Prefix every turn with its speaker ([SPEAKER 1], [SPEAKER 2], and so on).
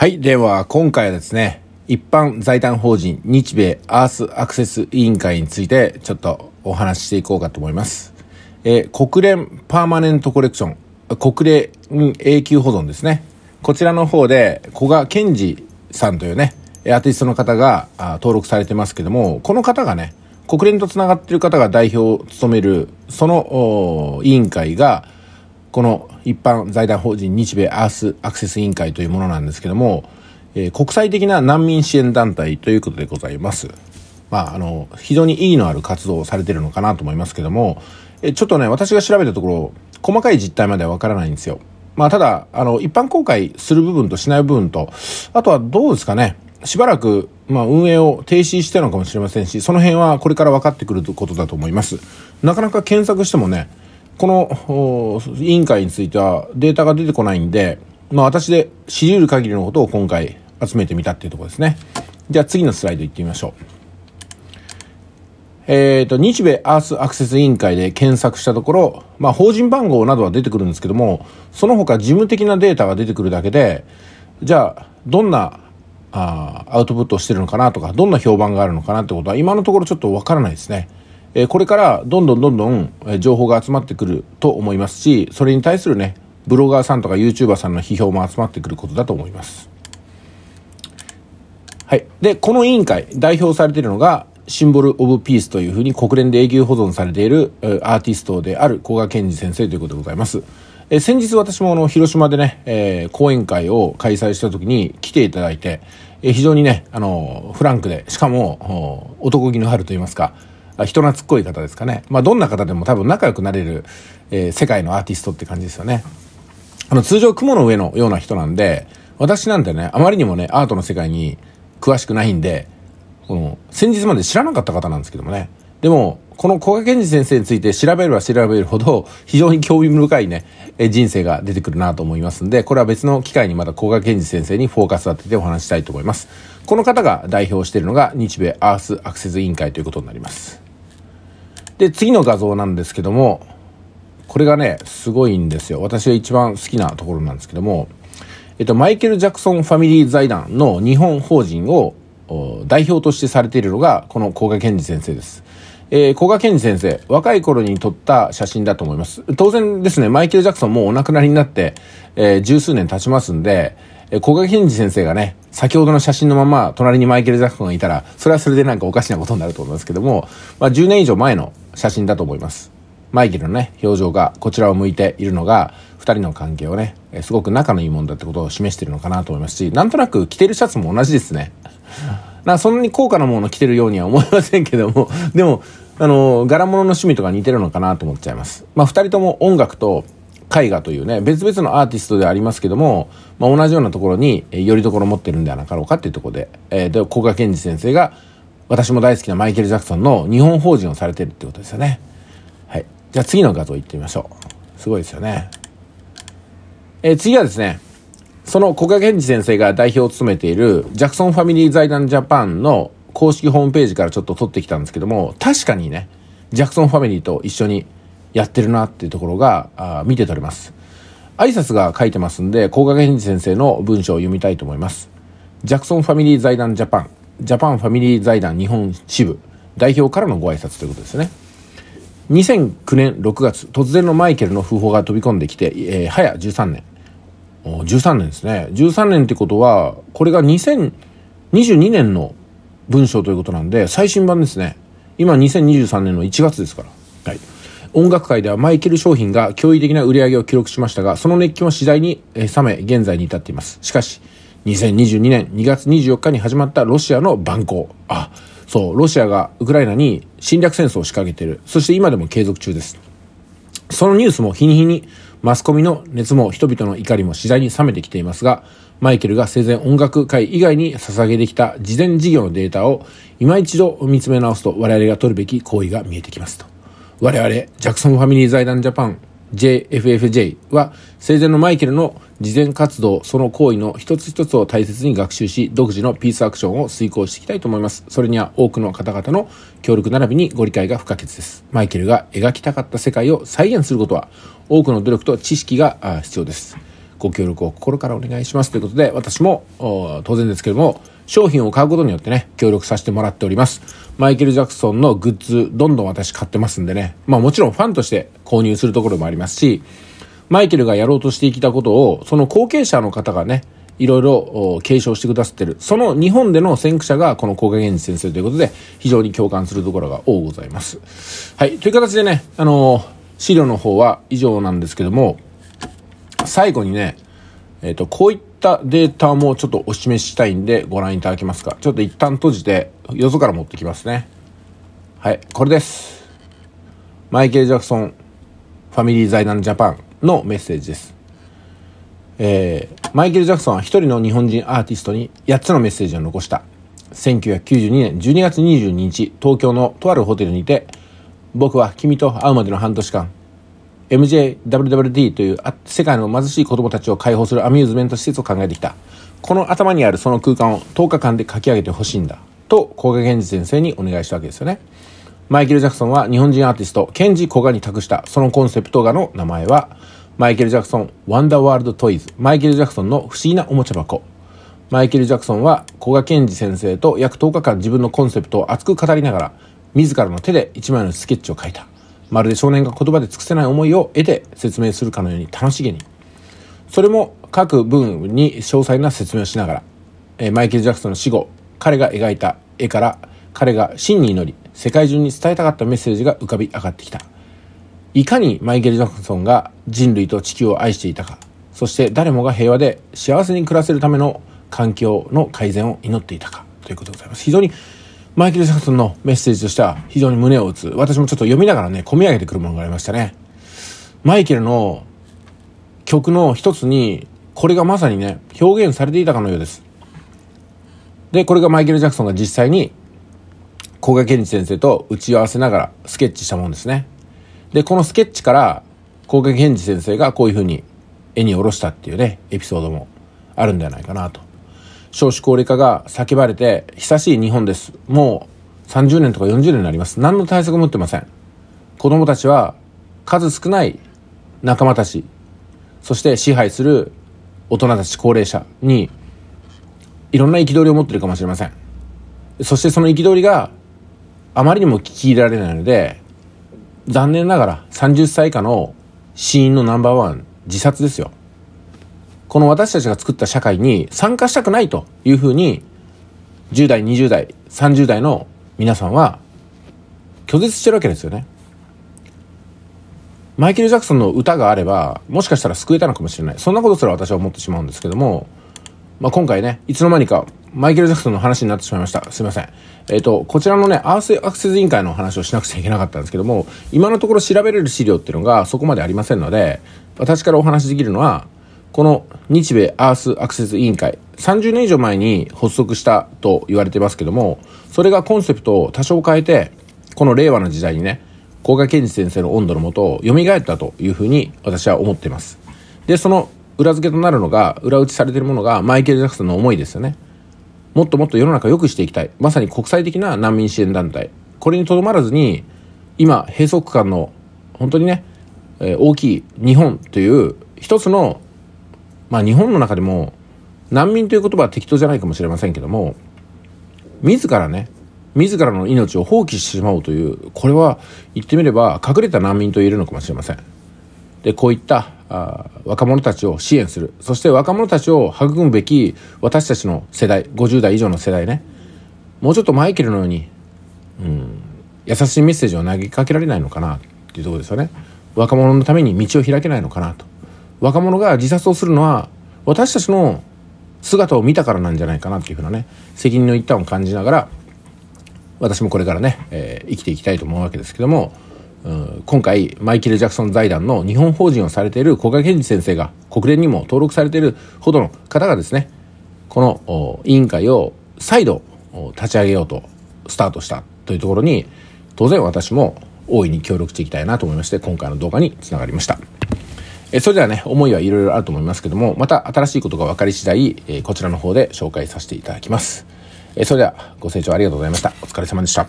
[SPEAKER 1] はい。では、今回はですね、一般財団法人日米アースアクセス委員会についてちょっとお話ししていこうかと思います。えー、国連パーマネントコレクション、国連永久保存ですね。こちらの方で、古賀健二さんというね、アーティストの方が登録されてますけども、この方がね、国連と繋がってる方が代表を務める、その委員会が、この一般財団法人日米アースアクセス委員会というものなんですけども、えー、国際的な難民支援団体ということでございます。まあ、あの、非常に意義のある活動をされてるのかなと思いますけども、えちょっとね、私が調べたところ、細かい実態まではわからないんですよ。まあ、ただ、あの、一般公開する部分としない部分と、あとはどうですかね。しばらく、まあ、運営を停止してるのかもしれませんし、その辺はこれから分かってくることだと思います。なかなか検索してもね、この委員会についてはデータが出てこないんで、まあ私で知り得る限りのことを今回集めてみたっていうところですね。じゃあ次のスライド行ってみましょう。えっ、ー、と、日米アースアクセス委員会で検索したところ、まあ法人番号などは出てくるんですけども、その他事務的なデータが出てくるだけで、じゃあどんなあアウトプットをしてるのかなとか、どんな評判があるのかなってことは今のところちょっとわからないですね。えこれからどんどんどんどん情報が集まってくると思いますし、それに対するね、ブロガーさんとか YouTuber さんの批評も集まってくることだと思います。はい。で、この委員会、代表されているのが、シンボル・オブ・ピースというふうに国連で永久保存されているアーティストである古賀健二先生ということでございます。え先日私もあの広島でね、えー、講演会を開催した時に来ていただいて、えー、非常にね、あのフランクで、しかも男気のあると言いますか、人懐っこい方ですかね。まあ、どんな方でも多分仲良くなれる、えー、世界のアーティストって感じですよね。あの、通常雲の上のような人なんで、私なんてね、あまりにもね、アートの世界に詳しくないんで、この、先日まで知らなかった方なんですけどもね。でも、この古賀健二先生について調べれば調べるほど、非常に興味深いね、人生が出てくるなと思いますんで、これは別の機会にまた古賀健二先生にフォーカス当ててお話したいと思います。この方が代表しているのが日米アースアクセス委員会ということになります。で、次の画像なんですけども、これがね、すごいんですよ。私が一番好きなところなんですけども、えっと、マイケル・ジャクソン・ファミリー財団の日本法人を代表としてされているのが、この甲賀健二先生です。えー、古賀健二先生、若い頃に撮った写真だと思います。当然ですね、マイケル・ジャクソンもうお亡くなりになって、えー、十数年経ちますんで、えー、古賀健二先生がね、先ほどの写真のまま隣にマイケル・ジャクソンがいたら、それはそれでなんかおかしなことになると思いますけども、まあ10年以上前の写真だと思います。マイケルのね、表情がこちらを向いているのが、二人の関係をね、すごく仲のいいもんだってことを示してるのかなと思いますし、なんとなく着てるシャツも同じですね。なそんなに高価なもの着てるようには思いませんけども、でも、あの、柄物の趣味とか似てるのかなと思っちゃいます。まあ、二人とも音楽と絵画というね、別々のアーティストでありますけども、まあ、同じようなところに、よりどころ持ってるんではなかろうかっていうところで、えー、で、古賀健二先生が、私も大好きなマイケル・ジャクソンの日本法人をされてるってことですよね。はい。じゃあ次の画像いってみましょう。すごいですよね。えー、次はですね、その古賀健治先生が代表を務めているジャクソンファミリー財団ジャパンの公式ホームページからちょっと撮ってきたんですけども、確かにね、ジャクソンファミリーと一緒にやってるなっていうところが、あ見て取れます。挨拶が書いてますんで、高賀源治先生の文章を読みたいと思います。ジャクソンファミリー財団ジャパン。ジャパンファミリー財団日本支部代表からのご挨拶ということですね。2009年6月、突然のマイケルの訃報が飛び込んできて、えー、早13年。13年ですね。13年ってことは、これが2022年の文章ということなんで、最新版ですね。今2023年の1月ですから。はい。音楽界ではマイケル商品が驚異的な売り上げを記録しましたが、その熱気も次第に冷め、現在に至っています。しかし、2022年2月24日に始まったロシアの蛮行。あ、そう、ロシアがウクライナに侵略戦争を仕掛けている。そして今でも継続中です。そのニュースも日に日にマスコミの熱も人々の怒りも次第に冷めてきていますが、マイケルが生前音楽界以外に捧げてきた事前事業のデータを今一度見つめ直すと我々が取るべき行為が見えてきますと。我々、ジャクソンファミリー財団ジャパン、JFFJ は生前のマイケルの事前活動、その行為の一つ一つを大切に学習し、独自のピースアクションを遂行していきたいと思います。それには多くの方々の協力並びにご理解が不可欠です。マイケルが描きたかった世界を再現することは、多くの努力と知識が必要です。ご協力を心からお願いします。ということで、私も、当然ですけれども、商品を買うことによってね、協力させてもらっております。マイケル・ジャクソンのグッズ、どんどん私買ってますんでね。まあもちろんファンとして購入するところもありますし、マイケルがやろうとしてきたことを、その後継者の方がね、いろいろ継承してくださってる。その日本での先駆者がこの高賀源氏先生ということで、非常に共感するところが多ございます。はい。という形でね、あのー、資料の方は以上なんですけども、最後にね、えっ、ー、と、こういったったデータもちょっとお示ししたいんでご覧いただけますか。ちょっと一旦閉じて、よそから持ってきますね。はい、これです。マイケル・ジャクソン、ファミリー財団ジャパンのメッセージです。えー、マイケル・ジャクソンは一人の日本人アーティストに8つのメッセージを残した。1992年12月22日、東京のとあるホテルにて、僕は君と会うまでの半年間、MJWWD という世界の貧しい子供たちを解放するアミューズメント施設を考えてきた。この頭にあるその空間を10日間で書き上げてほしいんだ。と、古賀健治先生にお願いしたわけですよね。マイケル・ジャクソンは日本人アーティスト、ケンジ・コガに託した、そのコンセプト画の名前は、マイケル・ジャクソン、ワンダーワールド・トイズ、マイケル・ジャクソンの不思議なおもちゃ箱。マイケル・ジャクソンは、古賀健二先生と約10日間自分のコンセプトを熱く語りながら、自らの手で一枚のスケッチを描いた。まるで少年が言葉で尽くせない思いを得て説明するかのように楽しげに。それも各文に詳細な説明をしながら、えマイケル・ジャクソンの死後、彼が描いた絵から彼が真に祈り、世界中に伝えたかったメッセージが浮かび上がってきた。いかにマイケル・ジャクソンが人類と地球を愛していたか、そして誰もが平和で幸せに暮らせるための環境の改善を祈っていたかということでございます。非常にマイケル・ジャクソンのメッセージとしては非常に胸を打つ。私もちょっと読みながらね、込み上げてくるものがありましたね。マイケルの曲の一つに、これがまさにね、表現されていたかのようです。で、これがマイケル・ジャクソンが実際に、古賀健二先生と打ち合わせながらスケッチしたものですね。で、このスケッチから、古賀健二先生がこういうふうに絵に下ろしたっていうね、エピソードもあるんじゃないかなと少子高齢化が叫ばれて久しい日本です。もう30年とか40年になります。何の対策も打ってません。子供たちは数少ない仲間たち、そして支配する大人たち、高齢者にいろんな憤りを持ってるかもしれません。そしてその憤りがあまりにも聞き入れられないので、残念ながら30歳以下の死因のナンバーワン、自殺ですよ。この私たちが作った社会に参加したくないというふうに、10代、20代、30代の皆さんは拒絶してるわけですよね。マイケル・ジャクソンの歌があれば、もしかしたら救えたのかもしれない。そんなことすら私は思ってしまうんですけども、まあ、今回ね、いつの間にかマイケル・ジャクソンの話になってしまいました。すいません。えっ、ー、と、こちらのね、アースアクセス委員会の話をしなくちゃいけなかったんですけども、今のところ調べれる資料っていうのがそこまでありませんので、私からお話しできるのは、この日米アースアクセス委員会、30年以上前に発足したと言われてますけども、それがコンセプトを多少変えて、この令和の時代にね、甲賀健二先生の温度のもと、蘇ったというふうに私は思っています。で、その裏付けとなるのが、裏打ちされているものがマイケル・ジャクソンの思いですよね。もっともっと世の中良くしていきたい。まさに国際的な難民支援団体。これにとどまらずに、今、閉塞感の、本当にね、えー、大きい日本という一つのまあ日本の中でも難民という言葉は適当じゃないかもしれませんけども、自らね、自らの命を放棄してしまうという、これは言ってみれば隠れた難民と言えるのかもしれません。で、こういったあ若者たちを支援する。そして若者たちを育むべき私たちの世代、50代以上の世代ね。もうちょっとマイケルのように、うん、優しいメッセージを投げかけられないのかなっていうところですよね。若者のために道を開けないのかなと。若者が自殺をするのは私たちの姿を見たからなんじゃないかなっていうふうなね責任の一端を感じながら私もこれからね、えー、生きていきたいと思うわけですけども、うん、今回マイケル・ジャクソン財団の日本法人をされている古賀健二先生が国連にも登録されているほどの方がですねこの委員会を再度立ち上げようとスタートしたというところに当然私も大いに協力していきたいなと思いまして今回の動画につながりました。えそれではね、思いはいろいろあると思いますけども、また新しいことが分かり次第、えこちらの方で紹介させていただきます。えそれでは、ご清聴ありがとうございました。お疲れ様でした。